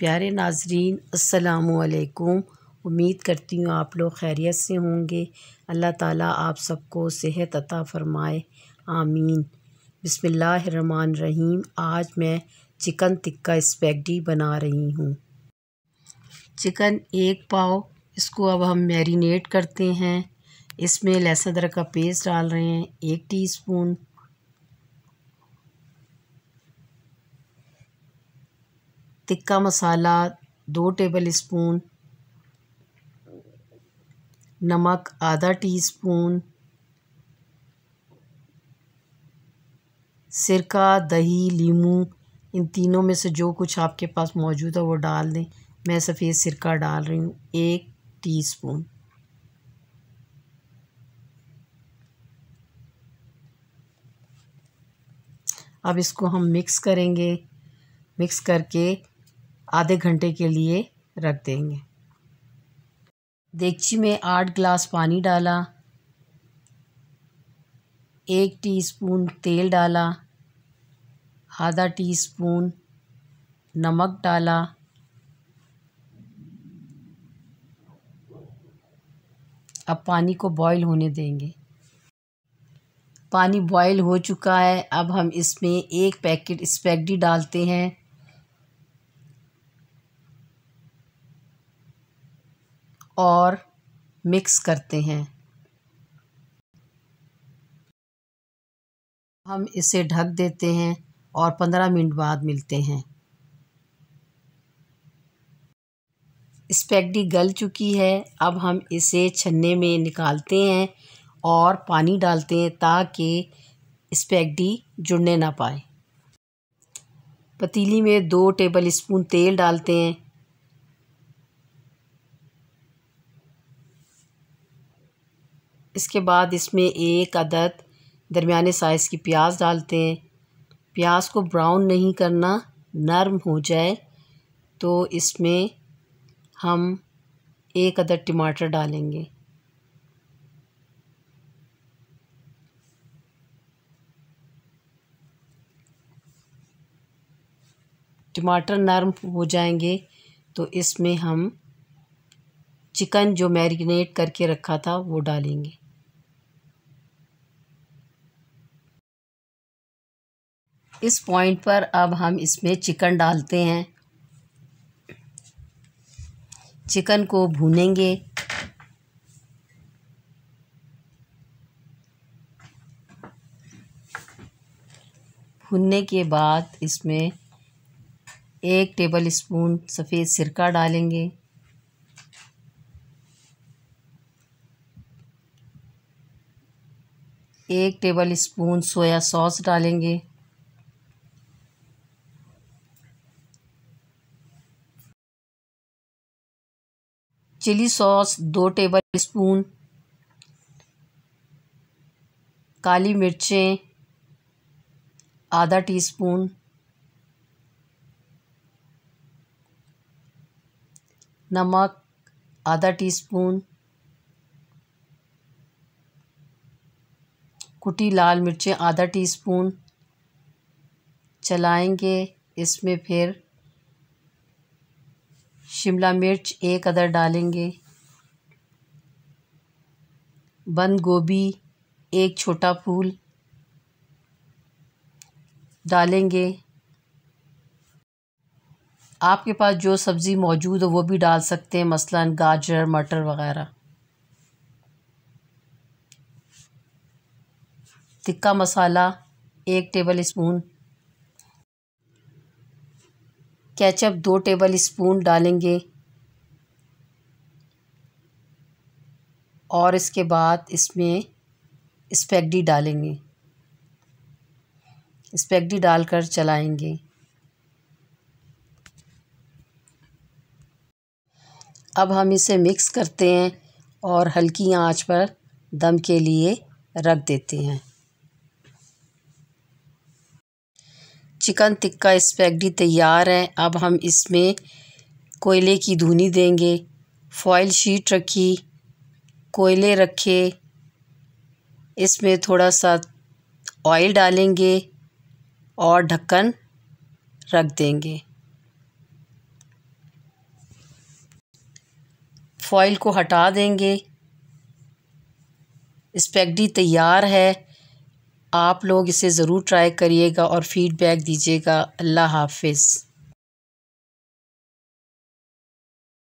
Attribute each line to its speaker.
Speaker 1: प्यारे नाजरीन असलकुम उम्मीद करती हूँ आप लोग खैरियत से होंगे अल्लाह ताला आप सबको सेहत अता फ़रमाए आमीन रहीम आज मैं चिकन टिक्का स्पैगडी बना रही हूँ चिकन एक पाव इसको अब हम मैरिनेट करते हैं इसमें लहसुन अदरक का पेस्ट डाल रहे हैं एक टीस्पून तिक्का मसाला दो टेबल स्पून नमक आधा टीस्पून सिरका दही लीमू इन तीनों में से जो कुछ आपके पास मौजूद है वो डाल दें मैं सफ़ेद सिरका डाल रही हूँ एक टीस्पून अब इसको हम मिक्स करेंगे मिक्स करके आधे घंटे के लिए रख देंगे देगची में आठ गिलास पानी डाला एक टीस्पून तेल डाला आधा टीस्पून नमक डाला अब पानी को बॉईल होने देंगे पानी बॉईल हो चुका है अब हम इसमें एक पैकेट स्पैगडी डालते हैं और मिक्स करते हैं हम इसे ढक देते हैं और पंद्रह मिनट बाद मिलते हैं स्पेगडी गल चुकी है अब हम इसे छन्ने में निकालते हैं और पानी डालते हैं ताकि स्पेगडी जुड़ने ना पाए पतीली में दो टेबल स्पून तेल डालते हैं इसके बाद इसमें एक अदद दरमिया साइज़ की प्याज डालते हैं प्याज को ब्राउन नहीं करना नरम हो जाए तो इसमें हम एक अदद टमाटर डालेंगे टमाटर नरम हो जाएंगे तो इसमें हम चिकन जो मैरिनेट करके रखा था वो डालेंगे इस पॉइंट पर अब हम इसमें चिकन डालते हैं चिकन को भूनेंगे भुनने के बाद इसमें एक टेबल स्पून सफ़ेद सिरका डालेंगे एक टेबल स्पून सोया सॉस डालेंगे चिली सॉस दो टेबल स्पून काली मिर्चें आधा टीस्पून नमक आधा टीस्पून कुटी लाल मिर्चें आधा टीस्पून चलाएंगे इसमें फिर शिमला मिर्च एक अदर डालेंगे बंद गोभी एक छोटा फूल डालेंगे आपके पास जो सब्ज़ी मौजूद हो वो भी डाल सकते हैं मसलन गाजर मटर वगैरह तिक्का मसाला एक टेबल स्पून केचप दो टेबल स्पून डालेंगे और इसके बाद इसमें स्पेगडी डालेंगे स्पेगडी डालकर चलाएंगे अब हम इसे मिक्स करते हैं और हल्की आंच पर दम के लिए रख देते हैं चिकन टिक्का स्पैगडी तैयार है अब हम इसमें कोयले की धुनी देंगे फॉइल शीट रखी कोयले रखे इसमें थोड़ा सा ऑयल डालेंगे और ढक्कन रख देंगे फॉइल को हटा देंगे स्पैगडी तैयार है आप लोग इसे ज़रूर ट्राई करिएगा और फ़ीडबैक दीजिएगा अल्लाह हाफिज़